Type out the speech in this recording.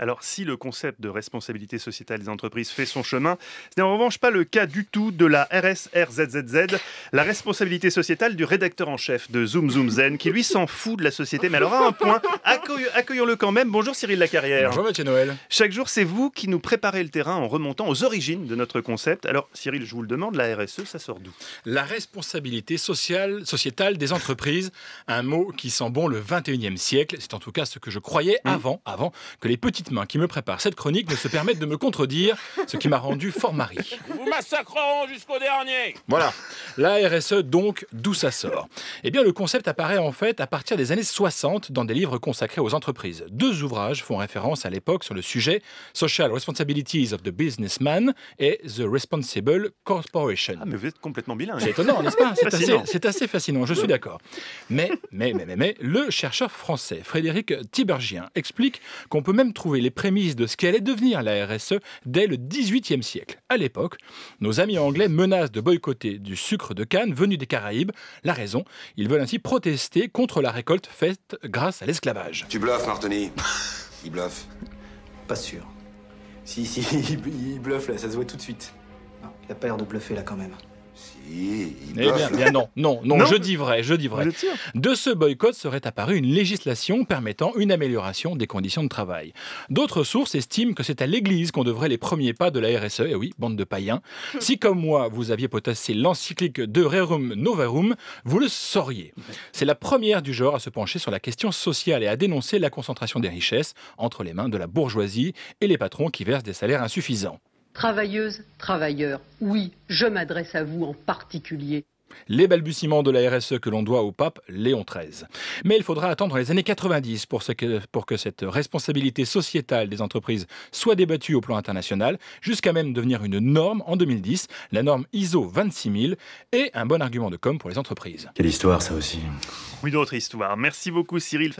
Alors si le concept de responsabilité sociétale des entreprises fait son chemin, ce n'est en revanche pas le cas du tout de la RSRZZZ, la responsabilité sociétale du rédacteur en chef de Zoom Zoom Zen, qui lui s'en fout de la société, mais alors à un point, accueillons-le quand même. Bonjour Cyril Lacarrière. Bonjour Mathieu Noël. Chaque jour, c'est vous qui nous préparez le terrain en remontant aux origines de notre concept. Alors Cyril, je vous le demande, la RSE, ça sort d'où La responsabilité sociale, sociétale des entreprises, un mot qui sent bon le 21e siècle, c'est en tout cas ce que je croyais mmh. avant, avant que les petites qui me prépare cette chronique ne se permettent de me contredire, ce qui m'a rendu fort mari. vous massacrerons jusqu'au dernier Voilà, la RSE, donc, d'où ça sort Eh bien, le concept apparaît en fait à partir des années 60 dans des livres consacrés aux entreprises. Deux ouvrages font référence à l'époque sur le sujet Social Responsibilities of the Businessman et The Responsible Corporation. Ah, mais vous êtes complètement bilingue. C'est étonnant, n'est-ce pas C'est assez, fascinant, je suis d'accord. Mais, mais, mais, mais, mais, le chercheur français Frédéric Tibergien explique qu'on peut même trouver les prémices de ce qu'allait devenir la RSE dès le 18e siècle. À l'époque, nos amis anglais menacent de boycotter du sucre de canne venu des Caraïbes. La raison, ils veulent ainsi protester contre la récolte faite grâce à l'esclavage. Tu bluffes, Martoni. il bluffe. Pas sûr. Si, si, il bluffe là, ça se voit tout de suite. Non, il a pas l'air de bluffer là quand même eh bien, non, non, non, je dis vrai, je dis vrai. De ce boycott serait apparue une législation permettant une amélioration des conditions de travail. D'autres sources estiment que c'est à l'Église qu'on devrait les premiers pas de la RSE, et eh oui, bande de païens. Si comme moi, vous aviez potassé l'encyclique de Rerum Novarum, vous le sauriez. C'est la première du genre à se pencher sur la question sociale et à dénoncer la concentration des richesses entre les mains de la bourgeoisie et les patrons qui versent des salaires insuffisants. Travailleuses, travailleurs, oui, je m'adresse à vous en particulier. Les balbutiements de la RSE que l'on doit au pape Léon XIII. Mais il faudra attendre les années 90 pour, que, que cette responsabilité sociétale des entreprises soit débattue au plan international, jusqu'à même devenir une norme en 2010, la norme ISO 26000, et un bon argument de com pour les entreprises. Quelle histoire ça aussi Oui, d'autres histoires. Merci beaucoup Cyril.